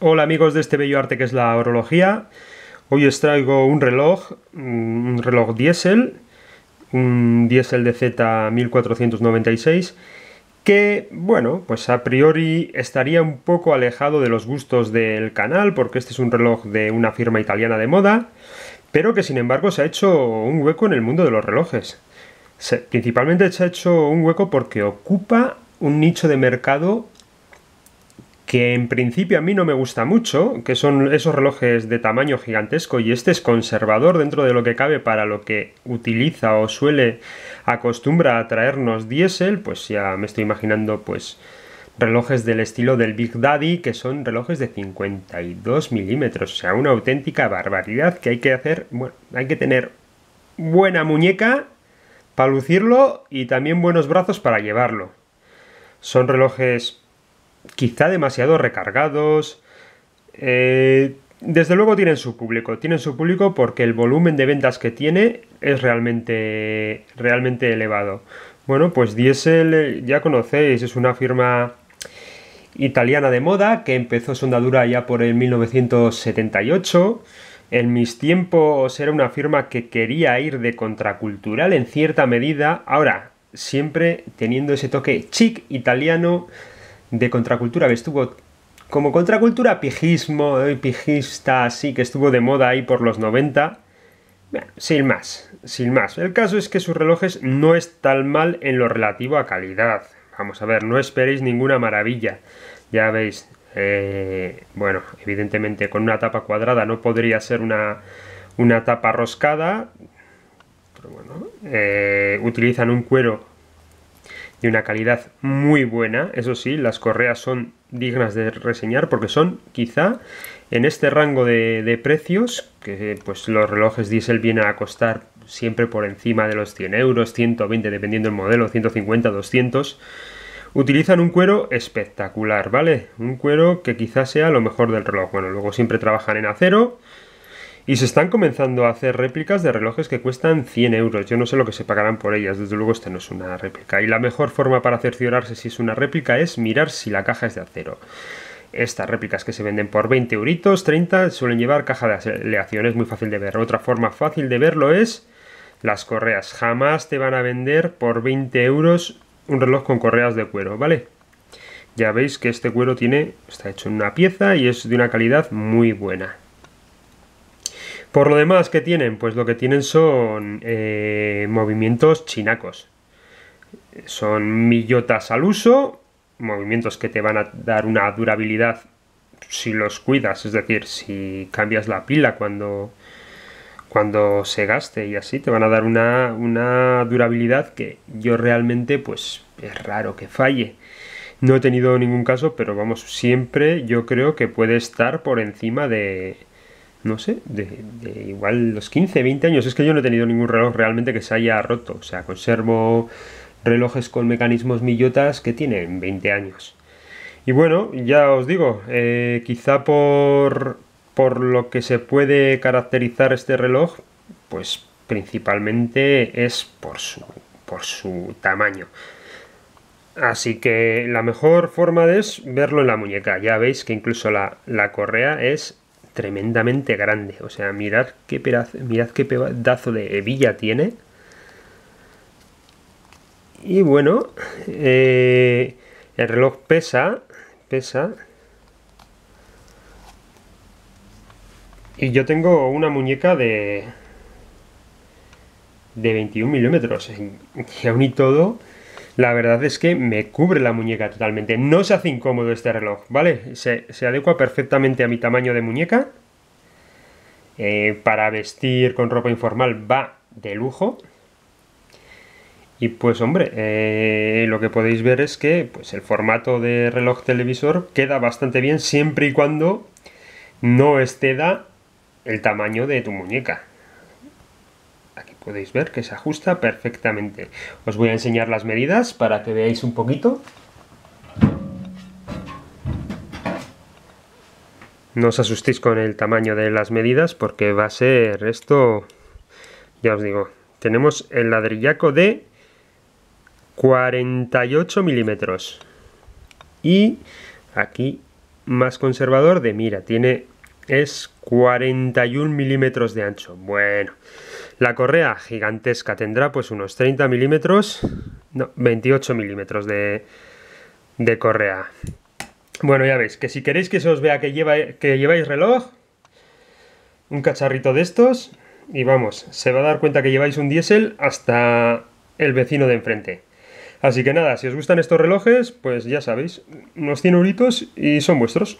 Hola amigos de este bello arte que es la orología. Hoy os traigo un reloj, mm, un reloj diésel, un diésel de Z1496, que, bueno, pues a priori estaría un poco alejado de los gustos del canal, porque este es un reloj de una firma italiana de moda, pero que sin embargo se ha hecho un hueco en el mundo de los relojes. principalmente se ha hecho un hueco porque ocupa un nicho de mercado que en principio a mí no me gusta mucho, que son esos relojes de tamaño gigantesco y este es conservador dentro de lo que cabe para lo que utiliza o suele acostumbra a traernos diésel, pues ya me estoy imaginando pues relojes del estilo del Big Daddy, que son relojes de 52 milímetros, o sea, una auténtica barbaridad que hay que hacer, bueno, hay que tener buena muñeca para lucirlo y también buenos brazos para llevarlo. Son relojes quizá demasiado recargados. Eh, desde luego tienen su público, tienen su público porque el volumen de ventas que tiene es realmente, realmente elevado. Bueno, pues Diesel eh, ya conocéis, es una firma italiana de moda que empezó su andadura ya por el 1978. En mis tiempos era una firma que quería ir de contracultural en cierta medida, ahora siempre teniendo ese toque chic italiano de contracultura que estuvo como contracultura pijismo, eh, pijista, así que estuvo de moda ahí por los 90. sin más, sin más. El caso es que sus relojes no es tan mal en lo relativo a calidad. Vamos a ver, no esperéis ninguna maravilla. Ya veis, eh, bueno, evidentemente con una tapa cuadrada no podría ser una, tapa roscada. Pero bueno, eh, utilizan un cuero una calidad muy buena. Eso sí, las correas son dignas de reseñar porque son quizá en este rango de, precios, que pues los relojes diésel vienen a costar siempre por encima de los 100 euros, 120 dependiendo del modelo, 150, 200. Utilizan un cuero espectacular, ¿vale? Un cuero que quizás sea lo mejor del reloj. Bueno, luego siempre trabajan en acero, y se están comenzando a hacer réplicas de relojes que cuestan 100 euros. Yo no sé lo que se pagarán por ellas, desde luego esta no es una réplica. Y la mejor forma para cerciorarse si es una réplica es mirar si la caja es de acero. Estas réplicas que se venden por 20 euritos, 30, suelen llevar caja de aleación, es muy fácil de ver. Otra forma fácil de verlo es las correas. Jamás te van a vender por 20 euros un reloj con correas de cuero, ¿vale? Ya veis que este cuero tiene, está hecho en una pieza y es de una calidad muy buena. Por lo demás, ¿qué tienen? Pues lo que tienen son eh, movimientos chinacos. Son millotas al uso, movimientos que te van a dar una durabilidad si los cuidas, es decir, si cambias la pila cuando, cuando se gaste y así, te van a dar una durabilidad que yo realmente pues es raro que falle. No he tenido ningún caso, pero vamos, siempre yo creo que puede estar por encima de, no sé, de, igual los 15, 20 años. Es que yo no he tenido ningún reloj realmente que se haya roto. O sea, conservo relojes con mecanismos millotas que tienen 20 años. Y bueno, ya os digo, eh, quizá por, lo que se puede caracterizar este reloj, pues principalmente es por su, por su tamaño. Así que la mejor forma es verlo en la muñeca. Ya veis que incluso la, la correa es tremendamente grande. O sea, mirad qué, pedazo, mirad qué pedazo de hebilla tiene. Y bueno, eh, el reloj pesa, pesa. Y yo tengo una muñeca de, de 21 milímetros. Y aún y todo, la verdad es que me cubre la muñeca totalmente. No se hace incómodo este reloj, ¿vale? Se, adecua perfectamente a mi tamaño de muñeca. Eh, para vestir con ropa informal va de lujo. Y pues hombre, eh, lo que podéis ver es que pues, el formato de reloj televisor queda bastante bien siempre y cuando no exceda el tamaño de tu muñeca. Aquí podéis ver que se ajusta perfectamente. Os voy a enseñar las medidas para que veáis un poquito. No os asustéis con el tamaño de las medidas porque va a ser esto, ya os digo, tenemos el ladrillaco de 48 milímetros y aquí más conservador de mira, tiene es 41 milímetros de ancho. Bueno, la correa gigantesca tendrá pues unos 30 milímetros, no, 28 milímetros de, de correa. Bueno, ya veis, que si queréis que se os vea que, lleva, que lleváis reloj, un cacharrito de estos, y vamos, se va a dar cuenta que lleváis un diésel hasta el vecino de enfrente. Así que nada, si os gustan estos relojes, pues ya sabéis, unos 100 euritos y son vuestros.